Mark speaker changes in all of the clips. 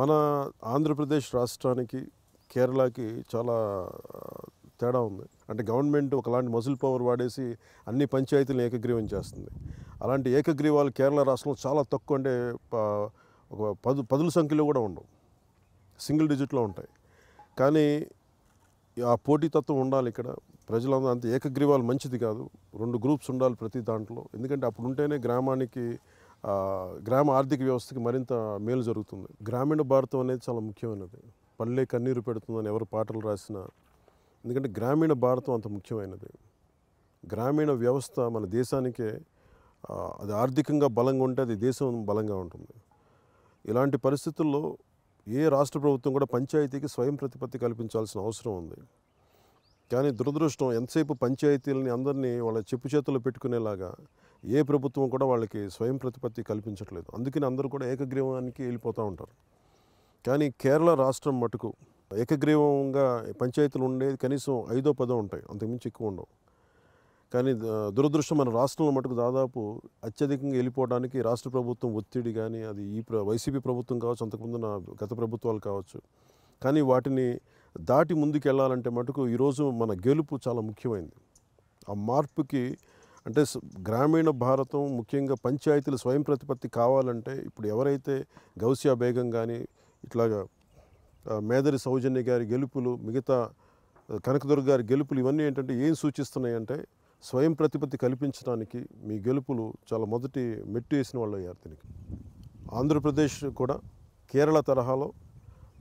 Speaker 1: మన ఆంధ్రప్రదేశ్ రాష్ట్రానికి కేరళకి చాలా తేడా ఉంది అంటే గవర్నమెంట్ ఒకలాంటి మజిల్ పవర్ వాడేసి అన్ని పంచాయతీలను ఏకగ్రీవం చేస్తుంది అలాంటి ఏకగ్రీవాలు కేరళ రాష్ట్రంలో చాలా తక్కువ అంటే ఒక పదు పదుల సంఖ్యలో కూడా ఉండవు సింగిల్ డిజిట్లో ఉంటాయి కానీ ఆ పోటీతత్వం ఉండాలి ఇక్కడ ప్రజలందరూ అంత ఏకగ్రీవాలు మంచిది కాదు రెండు గ్రూప్స్ ఉండాలి ప్రతి దాంట్లో ఎందుకంటే అప్పుడు ఉంటేనే గ్రామానికి గ్రామ ఆర్థిక వ్యవస్థకి మరింత మేలు జరుగుతుంది గ్రామీణ భారతం అనేది చాలా ముఖ్యమైనది పల్లె కన్నీరు పెడుతుందని ఎవరు పాటలు రాసినా ఎందుకంటే గ్రామీణ భారతం అంత ముఖ్యమైనది గ్రామీణ వ్యవస్థ మన దేశానికే అది ఆర్థికంగా బలంగా ఉంటే అది దేశం బలంగా ఉంటుంది ఇలాంటి పరిస్థితుల్లో ఏ రాష్ట్ర ప్రభుత్వం కూడా పంచాయతీకి స్వయం ప్రతిపత్తి కల్పించాల్సిన అవసరం ఉంది కానీ దురదృష్టం ఎంతసేపు పంచాయతీలని అందరినీ వాళ్ళ చెప్పు చేతులు పెట్టుకునేలాగా ఏ ప్రభుత్వం కూడా వాళ్ళకి స్వయం ప్రతిపత్తి కల్పించట్లేదు అందుకని అందరూ కూడా ఏకగ్రీవానికి వెళ్ళిపోతూ ఉంటారు కానీ కేరళ రాష్ట్రం మటుకు ఏకగ్రీవంగా పంచాయతీలు ఉండేది కనీసం ఐదో పదో ఉంటాయి అంతకుమించి ఎక్కువ ఉండవు కానీ దురదృష్టం మన రాష్ట్రంలో మటుకు దాదాపు అత్యధికంగా వెళ్ళిపోవడానికి రాష్ట్ర ప్రభుత్వం ఒత్తిడి కానీ అది ఈ వైసీపీ ప్రభుత్వం కావచ్చు అంతకుముందు నా గత ప్రభుత్వాలు కావచ్చు కానీ వాటిని దాటి ముందుకు వెళ్ళాలంటే మటుకు ఈరోజు మన గెలుపు చాలా ముఖ్యమైంది ఆ మార్పుకి అంటే గ్రామీణ భారతం ముఖ్యంగా పంచాయతీలు స్వయం ప్రతిపత్తి కావాలంటే ఇప్పుడు ఎవరైతే గౌసియా బేగం కానీ ఇట్లాగా మేదరి సౌజన్య గారి గెలుపులు మిగతా కనకదుర్గ గారి గెలుపులు ఇవన్నీ ఏంటంటే ఏం సూచిస్తున్నాయంటే స్వయం ప్రతిపత్తి కల్పించడానికి మీ గెలుపులు చాలా మొదటి మెట్టు వేసిన వాళ్ళు అయ్యారు దీనికి ఆంధ్రప్రదేశ్ కూడా కేరళ తరహాలో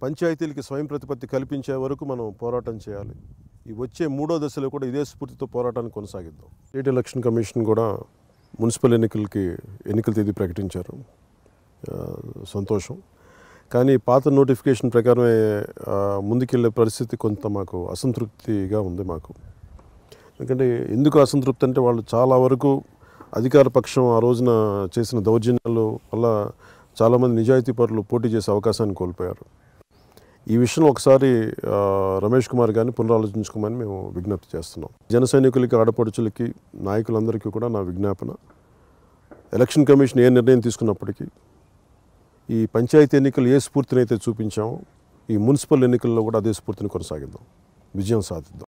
Speaker 1: పంచాయతీలకి స్వయం ప్రతిపత్తి కల్పించే వరకు మనం పోరాటం చేయాలి ఈ వచ్చే మూడో దశలో కూడా ఇదే స్ఫూర్తితో పోరాటాన్ని కొనసాగిద్దాం స్టేట్ ఎలక్షన్ కమిషన్ కూడా మున్సిపల్ ఎన్నికలకి ఎన్నికల తేదీ ప్రకటించారు సంతోషం కానీ పాత నోటిఫికేషన్ ప్రకారమే ముందుకెళ్ళే పరిస్థితి కొంత మాకు అసంతృప్తిగా ఉంది మాకు ఎందుకంటే ఎందుకు అసంతృప్తి అంటే వాళ్ళు చాలా వరకు అధికార పక్షం ఆ రోజున చేసిన దౌర్జన్యాలు వల్ల చాలామంది నిజాయితీ పరులు పోటీ చేసే అవకాశాన్ని కోల్పోయారు ఈ విషయంలో ఒకసారి రమేష్ కుమార్ గారిని పునరాలోచించుకోమని మేము విజ్ఞప్తి చేస్తున్నాం జన సైనికులకి ఆడపడుచులకి నాయకులందరికీ కూడా నా విజ్ఞాపన ఎలక్షన్ కమిషన్ ఏ నిర్ణయం తీసుకున్నప్పటికీ ఈ పంచాయతీ ఎన్నికలు ఏ స్ఫూర్తిని అయితే చూపించామో ఈ మున్సిపల్ ఎన్నికల్లో కూడా అదే స్ఫూర్తిని కొనసాగిద్దాం విజయం సాధిద్దాం